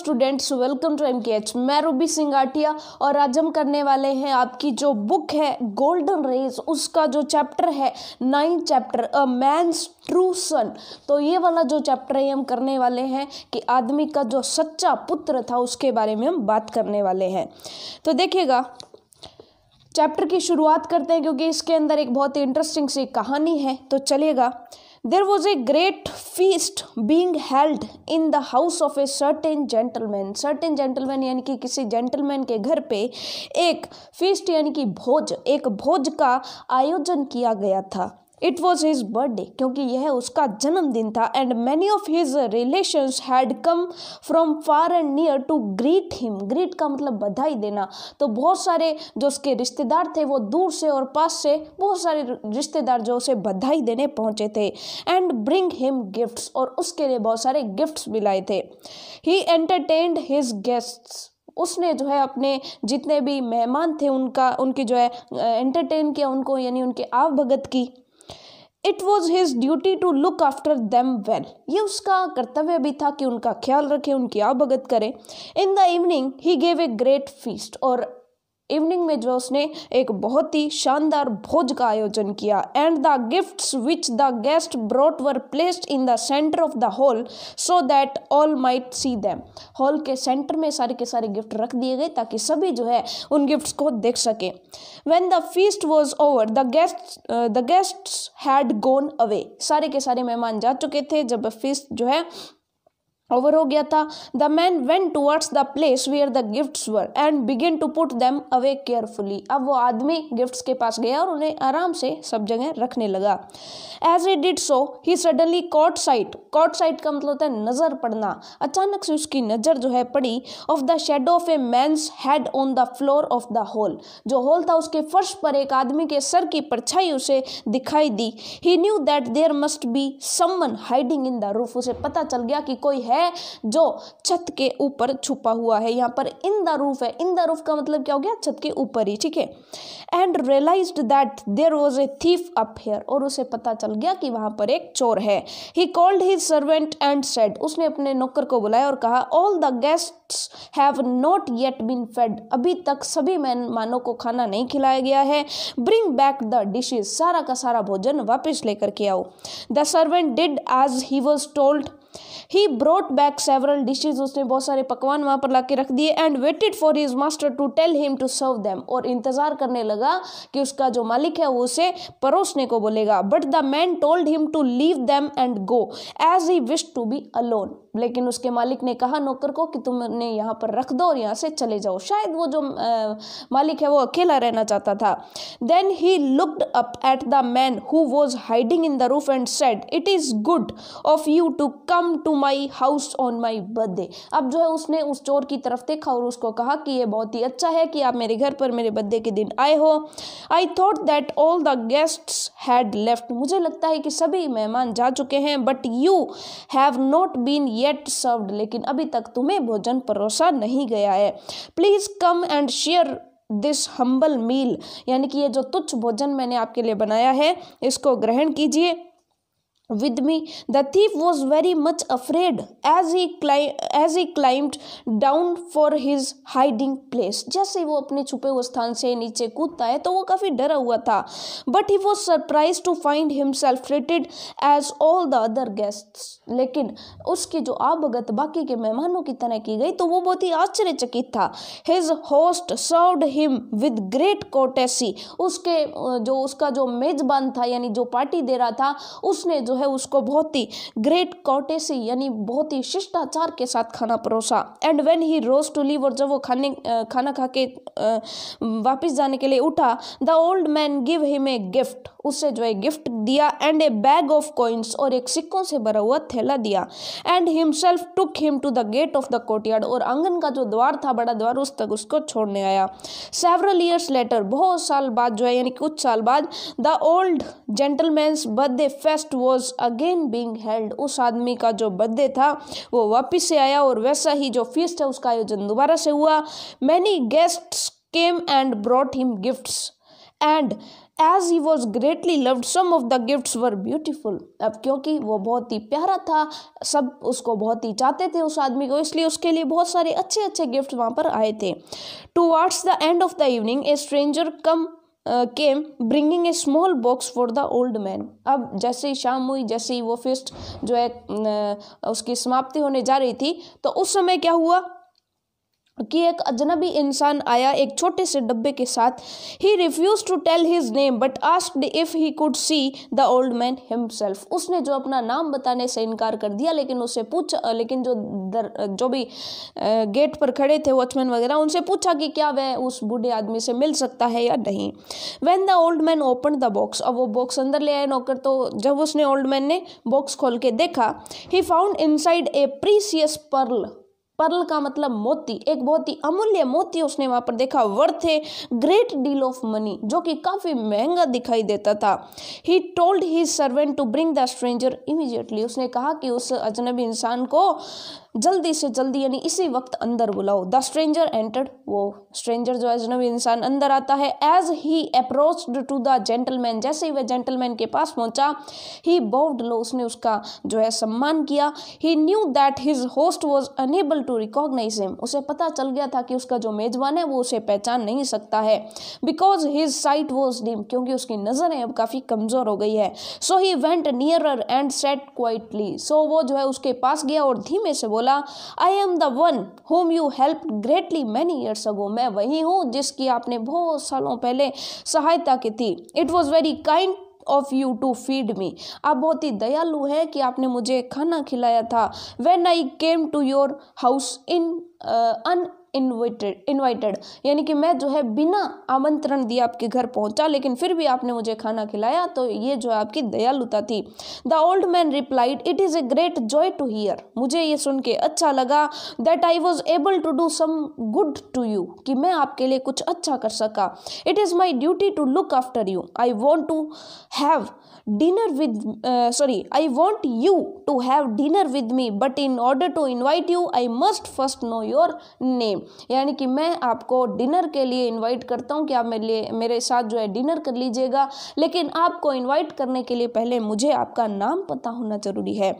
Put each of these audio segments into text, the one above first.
Students welcome to एमकेएच मैं Ruby सिंगाटिया और आज हम करने वाले हैं आपकी जो बुक है गोल्डन रेज उसका जो चैप्टर है ninth chapter a man's true son तो ये वाला जो चैप्टर है हम करने वाले हैं कि आदमी का जो सच्चा पुत्र था उसके बारे में हम बात करने वाले हैं तो देखिएगा चैप्टर की शुरुआत करते हैं क्योंकि इसके अंदर एक बहुत ही इंटरेस्टिंग सी कहानी है तो चलेगा there was a great feast being held in the house of a certain gentleman certain gentleman यानी कि किसी जेंटलमैन के घर पे एक फीस्ट यानी कि भोज एक भोज का आयोजन किया गया था इट वॉज हिज बर्थडे क्योंकि यह उसका जन्मदिन था and many of his relation had come from far and near to greet him greet का मतलब बधाई देना तो बहुत सारे जो उसके रिश्तेदार थे वो दूर से और पास से बहुत सारे रिश्तेदार जो उसे बधाई देने पहुंचे थे एंड ब्रिंग हिम गिफ्ट्स और उसके लिए बहुत सारे गिफ्ट्स भी लाए थे ही एंटरटेन्ड हिज गेस्ट्स उसने जो है अपने जितने भी मेहमान थे उनका उनकी जो है एंटरटेन किया उनको यानी उनके आवभगत की it was his duty to look after them well ये उसका कर्तव्य भी था कि उनका ख्याल रखें उनकी आवभगत करें in the evening he gave a great feast और इवनिंग में जो उसने एक बहुत ही शानदार भोज का आयोजन किया and the gifts which the guest brought were placed in the centre of the hall so that all might see them hall के सेंटर में सारे के सारे गिफ्ट रख दिए गए ताकि सभी जो है उन गिफ्ट्स को देख सकें when the feast was over the guest the guest had gone away सारे के सारे मेहमान जा चुके थे जब फीस्ट जो है ओवर हो गया था the man went towards the place are the gifts were and begin to put them away carefully अब वो आदमी गिफ्ट्स के पास गया और उन्हें आराम से सब जगह रखने लगा as he did so he suddenly caught sight caught sight का मतलब होता है नज़र पड़ना अचानक से उसकी नज़र जो है पड़ी of the shadow of a man's head on the floor of the hall जो होल था उसके फर्श पर एक आदमी के सर की परछाई उसे दिखाई दी he knew that there must be someone hiding in the roof उसे पता चल गया कि कोई है है जो छत के ऊपर छुपा हुआ है यहाँ पर इन द रूफ है इन द रूफ का मतलब क्या हो गया छत के ऊपर ही ठीक है and realize that there was a thief up here और उसे पता चल गया कि वहाँ पर एक चोर है he called his servant and said उसने अपने नौकर को बुलाया और कहा all the guest have not yet been fed अभी तक सभी मेहमानों को खाना नहीं खिलाया गया है ब्रिंग बैक द डिशेज सारा का सारा भोजन वापस लेकर के आओ the servant did as he was told he brought back several dishes उसने बहुत सारे पकवान वहाँ पर ला के रख दिए and waited for his master to tell him to serve them और इंतजार करने लगा कि उसका जो मालिक है वो उसे परोसने को बोलेगा but the man told him to leave them and go as he wish to be alone लेकिन उसके मालिक ने कहा नौकर को कि तुमने यहाँ पर रख दो और यहाँ से चले जाओ शायद वो जो आ, मालिक है वो अकेला रहना चाहता था then he looked up at the man who was hiding in the roof and said it is good of you to come to my house on my birthday अब जो है उसने उस चोर की तरफ देखा और उसको कहा कि ये बहुत ही अच्छा है कि आप मेरे घर पर मेरे बर्थडे के दिन आए हो I thought that all the guests had left मुझे लगता है कि सभी मेहमान जा चुके हैं but you have not been yet served लेकिन अभी तक तुम्हें भोजन परोसा नहीं गया है please come and share this humble meal यानी कि ये जो तुच्छ भोजन मैंने आपके लिए बनाया है इसको ग्रहण कीजिए with me the thief was very much afraid as he climb, as he climbed down for his hiding place जैसे वो अपने छुपे हुए स्थान से नीचे कूदता है तो वो काफ़ी डरा हुआ था but he was surprise to find himself treated as all the other guests लेकिन उसकी जो आभगत बाकी के मेहमानों की तरह की गई तो वो बहुत ही आश्चर्यचकित था his host served him with great courtesy उसके जो उसका जो मेजबान था यानी जो पार्टी दे रहा था उसने जो है उसको बहुत ही ग्रेट कॉटेसी यानी बहुत ही शिष्टाचार के साथ खाना परोसा and when he rose to leave और जब वो खाने खाना खा के वापस जाने के लिए उठा the old man give him a gift उसे जो है गिफ्ट दिया and a bag of coins और एक सिक्कों से भरा हुआ थैला दिया and himself took him to the gate of the courtyard और आंगन का जो द्वार था बड़ा द्वार उस तक उसको छोड़ने आया सेवरल ईयर्स लेटर बहुत साल बाद जो है यानी कुछ साल बाद the old gentleman birthday feast was again being held उस आदमी का जो बर्थडे था वो वापिस से आया और वैसा ही जो फीस्ट है उसका आयोजन दोबारा से हुआ many guest came and brought him gift and as he was greatly loved some of the gifts were beautiful अब क्योंकि वो बहुत ही प्यारा था सब उसको बहुत ही चाहते थे उस आदमी को इसलिए उसके लिए बहुत सारे अच्छे अच्छे गिफ्ट वहाँ पर आए थे towards the end of the evening a stranger come came bringing a small box for the old man अब जैसे ही शाम हुई जैसे ही वो फिस्ट जो है उसकी समाप्ति होने जा रही थी तो उस समय क्या हुआ कि एक अजनबी इंसान आया एक छोटे से डब्बे के साथ ही refuse to tell his name but asked if he could see the old man himself उसने जो अपना नाम बताने से इनकार कर दिया लेकिन उससे पूछा लेकिन जो दर, जो भी गेट पर खड़े थे वॉचमैन वगैरह उनसे पूछा कि क्या वह उस बूढ़े आदमी से मिल सकता है या नहीं when the old man open the box अब वो बॉक्स अंदर ले आए नौकर तो जब उसने ओल्ड मैन ने बॉक्स खोल के देखा he found inside a precious pearl pearl का मतलब मोती एक बहुत ही अमूल्य मोती उसने वहां पर देखा वर्थ है ग्रेट डील ऑफ मनी जो कि काफ़ी महंगा दिखाई देता था ही told he servant to bring the stranger immediately उसने कहा कि उस अजनबी इंसान को जल्दी से जल्दी यानी इसी वक्त अंदर बुलाओ द स्ट्रेंजर एंटर्ड वो स्ट्रेंजर जो अजनबी इंसान अंदर आता है as he approached to the gentleman जैसे ही वह जेंटलमैन के पास पहुंचा ही बोव्ड लो उसने उसका जो है सम्मान किया he knew that his host was unable to recognize him उसे पता चल गया था कि उसका जो मेजबान है वो उसे पहचान नहीं सकता है because his sight was dim क्योंकि उसकी नज़रें अब काफ़ी कमज़ोर हो गई है so he went near and sat quietly so वो जो है उसके पास गया और धीमे से वो बोला I am the one whom you helped greatly many years ago मैं वही हूँ जिसकी आपने बहुत सालों पहले सहायता की थी it was very kind of you to feed me आप बहुत ही दयालु हैं कि आपने मुझे खाना खिलाया था when I came to your house in uninvited invited यानी कि मैं जो है बिना आमंत्रण दिए आपके घर पहुंचा लेकिन फिर भी आपने मुझे खाना खिलाया तो ये जो है आपकी दयालुता थी the old man replied it is a great joy to hear मुझे ये सुन के अच्छा लगा that I was able to do some good to you कि मैं आपके लिए कुछ अच्छा कर सका it is my duty to look after you I want to have dinner with sorry I want you to have dinner with me but in order to invite you I must first know your name यानी कि मैं आपको dinner के लिए invite करता हूँ कि आप मेरे लिए मेरे साथ जो है डिनर कर लीजिएगा लेकिन आपको इनवाइट करने के लिए पहले मुझे आपका नाम पता होना ज़रूरी है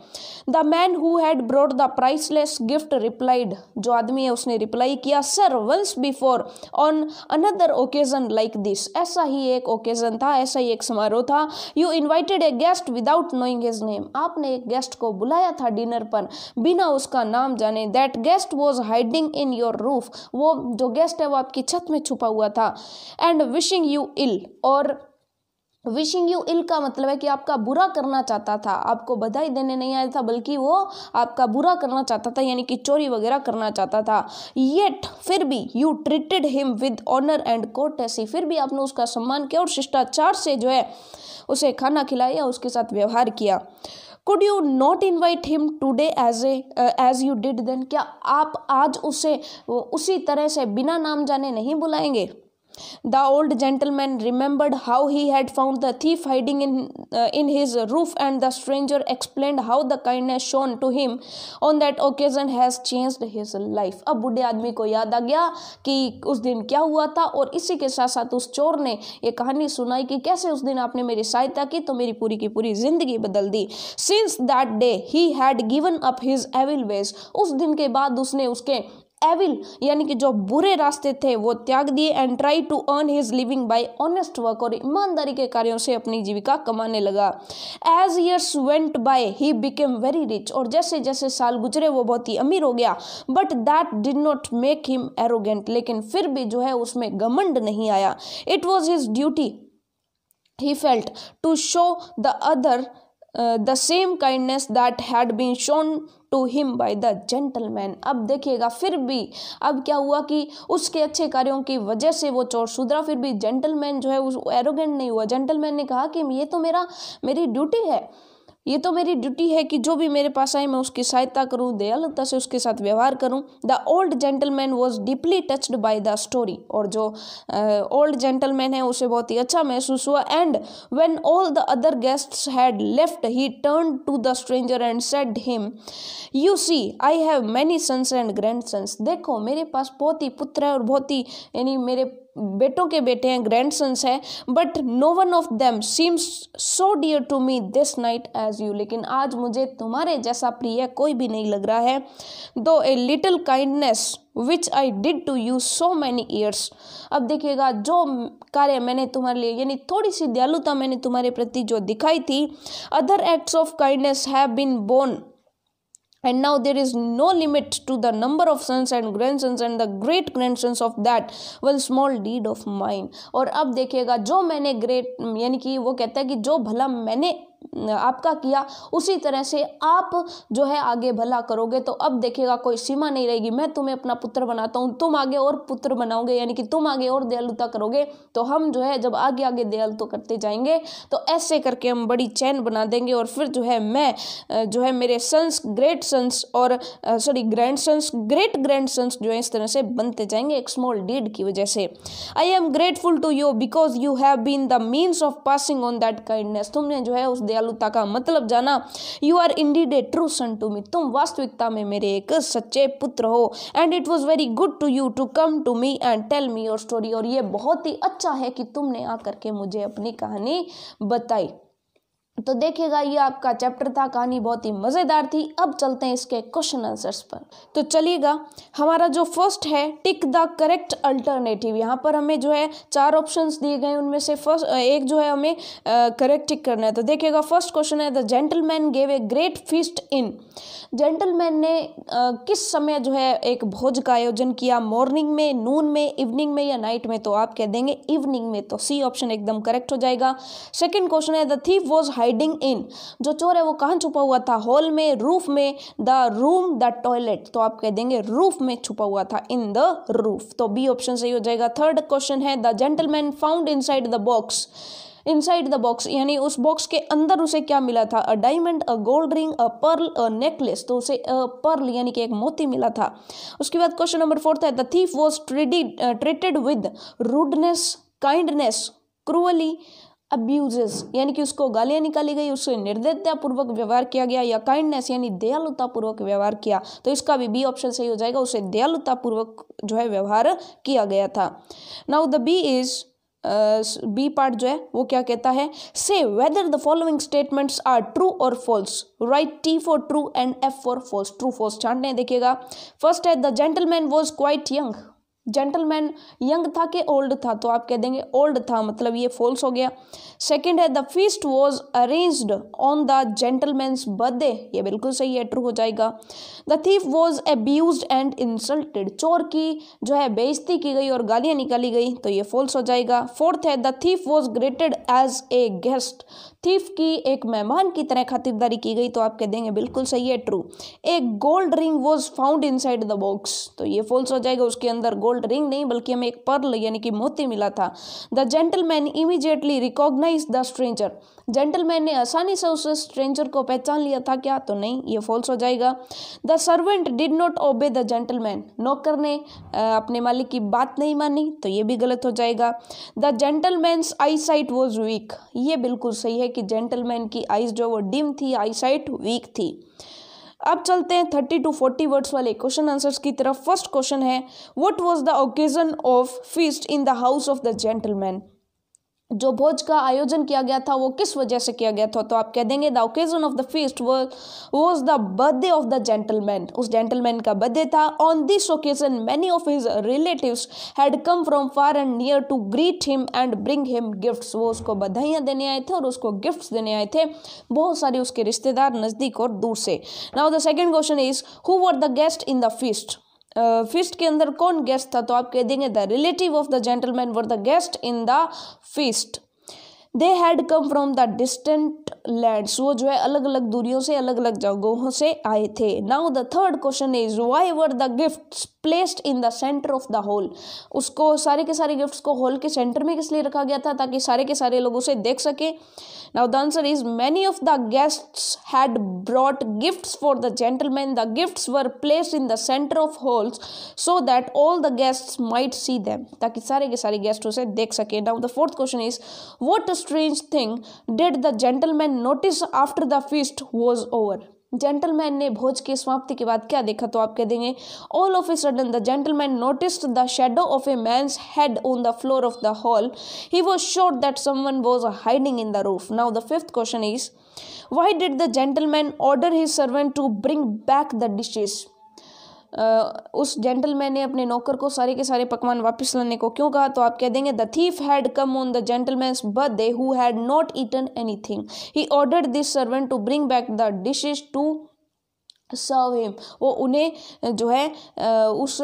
the man who had brought the priceless gift replied जो आदमी है उसने रिप्लाई किया sir once before on another occasion like this ऐसा ही एक ओकेजन था ऐसा ही एक समारोह था you invited a guest without knowing his name आपने एक गेस्ट को बुलाया था डिनर पर बिना उसका नाम जाने that guest was hiding in your roof वो जो गेस्ट है वो आपकी छत में छुपा हुआ था एंड विशिंग यू इल और विशिंग यू इल का मतलब है कि आपका बुरा करना चाहता था आपको बधाई देने नहीं आया था बल्कि वो आपका बुरा करना चाहता था यानी कि चोरी वगैरह करना चाहता था येट फिर भी you treated him with honour and कोट ऐसी फिर भी आपने उसका सम्मान किया और शिष्टाचार से जो है उसे खाना खिलाया उसके साथ व्यवहार किया could you not invite him today as a as you did then क्या आप आज उसे उसी तरह से बिना नाम जाने नहीं बुलाएंगे the old gentleman remembered how he had found the thief hiding in in his roof and the stranger explain how the kindness shone to him on that occasion has change his life अब बूढ़े आदमी को याद आ गया कि उस दिन क्या हुआ था और इसी के साथ साथ उस चोर ने ये कहानी सुनाई कि कैसे उस दिन आपने मेरी सहायता की तो मेरी पूरी की पूरी जिंदगी बदल दी since that day he had given up his evil ways उस दिन के बाद उसने उसके एविल यानी कि जो बुरे रास्ते थे वो त्याग दिए and try to earn his living by honest work और ईमानदारी के कार्यों से अपनी जीविका कमाने लगा as years went by he became very rich और जैसे जैसे साल गुजरे वो बहुत ही अमीर हो गया but that did not make him arrogant लेकिन फिर भी जो है उसमें घमंड नहीं आया it was his duty he felt to show the other the same kindness that had been shown to him by the gentleman अब देखिएगा फिर भी अब क्या हुआ कि उसके अच्छे कार्यों की वजह से वो चोर सुधरा फिर भी जेंटलमैन जो है वो एरोगेंट नहीं हुआ जेंटलमैन ने कहा कि ये तो मेरा मेरी ड्यूटी है ये तो मेरी ड्यूटी है कि जो भी मेरे पास आए मैं उसकी सहायता करूं दयालुता से उसके साथ व्यवहार करूं the old gentleman was deeply touched by the story और जो ओल्ड uh, जेंटलमैन है उसे बहुत ही अच्छा महसूस हुआ and when all the other guests had left he turn to the stranger and said him you see I have many sons and grandsons देखो मेरे पास बहुत ही पुत्र है और बहुत ही यानी मेरे बेटों के बेटे हैं ग्रैंड सन्स हैं but no one of them seems so dear to me this night as you लेकिन आज मुझे तुम्हारे जैसा प्रिय कोई भी नहीं लग रहा है though a little kindness which I did to you so many years अब देखिएगा जो कार्य मैंने तुम्हारे लिए यानी थोड़ी सी दयालुता मैंने तुम्हारे प्रति जो दिखाई थी other acts of kindness have been born and now there is no limit to the number of sons and grandsons and the great grandsons of that one small deed of mine और अब देखिएगा जो मैंने great यानी कि वो कहता है कि जो भला मैंने आपका किया उसी तरह से आप जो है आगे भला करोगे तो अब देखेगा कोई सीमा नहीं रहेगी मैं तुम्हें अपना पुत्र बनाता हूँ तुम आगे और पुत्र बनाओगे यानी कि तुम आगे और दयालुता करोगे तो हम जो है जब आगे आगे दयालुता तो करते जाएंगे तो ऐसे करके हम बड़ी चैन बना देंगे और फिर जो है मैं जो है मेरे सन्स ग्रेट सन्स और sorry grandsons great grandsons जो है इस तरह से बनते जाएंगे एक स्मॉल डीड की वजह से I am grateful to you because you have been the means of passing on that kindness तुमने जो है उस दयालुता का मतलब जाना you are indeed a true son to me तुम वास्तविकता में मेरे एक सच्चे पुत्र हो and it was very good to you to come to me and tell me your story और ये बहुत ही अच्छा है कि तुमने आकर के मुझे अपनी कहानी बताई तो देखिएगा ये आपका चैप्टर था कहानी बहुत ही मज़ेदार थी अब चलते हैं इसके क्वेश्चन आंसर्स पर तो चलिएगा हमारा जो फर्स्ट है टिक द करेक्ट अल्टरनेटिव यहाँ पर हमें जो है चार ऑप्शंस दिए गए उनमें से फर्स्ट एक जो है हमें करेक्ट टिक करना है तो देखिएगा फर्स्ट क्वेश्चन है the gentleman gave a great feast in gentleman ने आ, किस समय जो है एक भोज का आयोजन किया मॉर्निंग में नून में इवनिंग में या नाइट में तो आप कह देंगे इवनिंग में तो सी ऑप्शन एकदम करेक्ट हो जाएगा सेकेंड क्वेश्चन है the thief was hide hiding in जो चोर है वो कहाँ छुपा हुआ था हॉल में रूफ में द रूम द टॉयलेट तो आप कह देंगे रूफ में छुपा हुआ था इन द रूफ तो बी ऑप्शन सही हो जाएगा थर्ड क्वेश्चन है the gentleman found inside the box inside the box यानी उस बॉक्स के अंदर उसे क्या मिला था a diamond a gold ring a pearl a necklace तो उसे अ पर्ल यानी कि एक मोती मिला था उसके बाद क्वेश्चन नंबर फोर्थ है the thief was treated with rudeness kindness cruelly abuses यानी कि उसको गालियाँ निकाली गई उससे निर्दयतापूर्वक व्यवहार किया गया या काइंडनेस यानी दयालुतापूर्वक व्यवहार किया तो इसका भी बी ऑप्शन सही हो जाएगा उसे दयालुतापूर्वक जो है व्यवहार किया गया था now the B is B part जो है वो क्या कहता है say whether the following statements are true और false write T for true and F for false true false छाटने देखिएगा फर्स्ट है the gentleman was quite young gentleman young था कि ओल्ड था तो आप कह देंगे ओल्ड था मतलब ये फॉल्स हो गया सेकंड है the feast was arranged on the gentleman birthday ये बिल्कुल सही है ट्रू हो जाएगा the thief was abuse and insulted चोर की जो है बेइज्जती की गई और गालियां निकाली गई तो ये फॉल्स हो जाएगा फोर्थ है the thief was greeted as a guest thief की एक मेहमान की तरह खातिरदारी की गई तो आप कह देंगे बिल्कुल सही है ट्रू एक gold ring was found inside the box तो ये फॉल्स हो जाएगा उसके अंदर गोल्ड रिंग नहीं बल्कि हमें एक पर्ल यानी कि मोती मिला था the gentleman immediately recognize the stranger gentleman ने आसानी से उस स्ट्रेंजर को पहचान लिया था क्या तो नहीं ये फॉल्स हो जाएगा the servant did not obey the gentleman नौकर ने अपने मालिक की बात नहीं मानी तो ये भी गलत हो जाएगा the gentleman eye sight was weak ये बिल्कुल सही है कि जेंटलमैन की आइज जो वो डिम थी आईसाइट वीक थी अब चलते हैं थर्टी टू फोर्टी वर्ड्स वाले क्वेश्चन आंसर्स की तरफ फर्स्ट क्वेश्चन है what was the occasion of feast in the house of the gentleman जो भोज का आयोजन किया गया था वो किस वजह से किया गया था तो आप कह देंगे the occasion of the feast वो was the birthday of the gentleman उस जेंटलमैन का बर्थडे था on this occasion many of his relative had come from far and near to greet him and bring him gift वो उसको बधाइयाँ देने आए थे और उसको गिफ्ट देने आए थे बहुत सारे उसके रिश्तेदार नज़दीक और दूर से now the second question is who were the guest in the feast feast के अंदर कौन गेस्ट था तो आप कह देंगे the relative of the gentleman were the guest in the feast they had come from the distant lands वो जो है अलग अलग दूरियों से अलग अलग जगहों से आए थे now the third question is why were the gift placed in the centre of the hall उसको सारे के सारे गिफ्ट्स को होल के सेंटर में किस लिए रखा गया था ताकि सारे के सारे लोग उसे देख सके now the answer is many of the guests had brought gifts for the gentleman the gifts were placed in the centre of halls so that all the guests might see them ताकि सारे के सारे guest उसे देख सके now the fourth question is what strange thing did the gentleman notice after the feast was over gentleman ने भोज की समाप्ति के बाद क्या देखा तो आप कह देंगे all of a sudden the gentleman notice the shadow of a man's head on the floor of the hall he was sure that one was hiding in the roof now the fifth question is why did the gentleman order his servant to bring back the dishes उस gentleman ने अपने नौकर को सारे के सारे पकवान वापस लाने को क्यों कहा तो आप कह देंगे the thief had come on the gentleman birthday who had not eaten anything he order this servant to bring back the dishes to serve him वो उन्हें जो है उस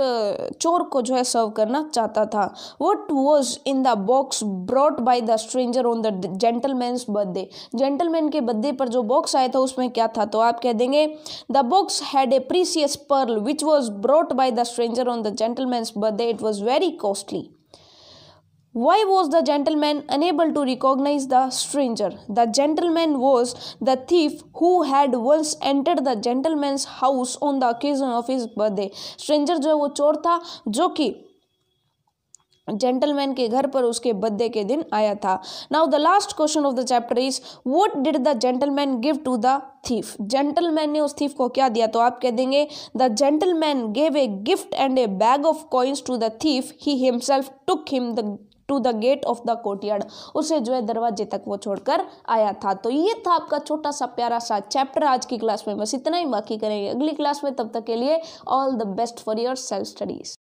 चोर को जो है सर्व करना चाहता था what was in the box brought by the stranger on the gentleman birthday gentleman के बर्थडे पर जो बॉक्स आया था उसमें क्या था तो आप कह देंगे the box had a precious pearl which was brought by the stranger on the gentleman birthday it was very costly Why was the gentleman unable to recognize the stranger? The gentleman was the thief who had once entered the gentleman's house on the occasion of his birthday. Stranger जो है वो चोर था जो कि gentleman के घर पर उसके बर्थडे के दिन आया था now the last question of the chapter is what did the gentleman give to the thief gentleman ने उस थीफ को क्या दिया तो आप कह देंगे the gentleman gave a gift and a bag of coins to the thief he himself took him the to the gate of the courtyard उसे जो है दरवाजे तक वो छोड़कर आया था तो ये था आपका छोटा सा प्यारा सा चैप्टर आज की क्लास में बस इतना ही बाकी करेंगे अगली क्लास में तब तक के लिए all the best for your self studies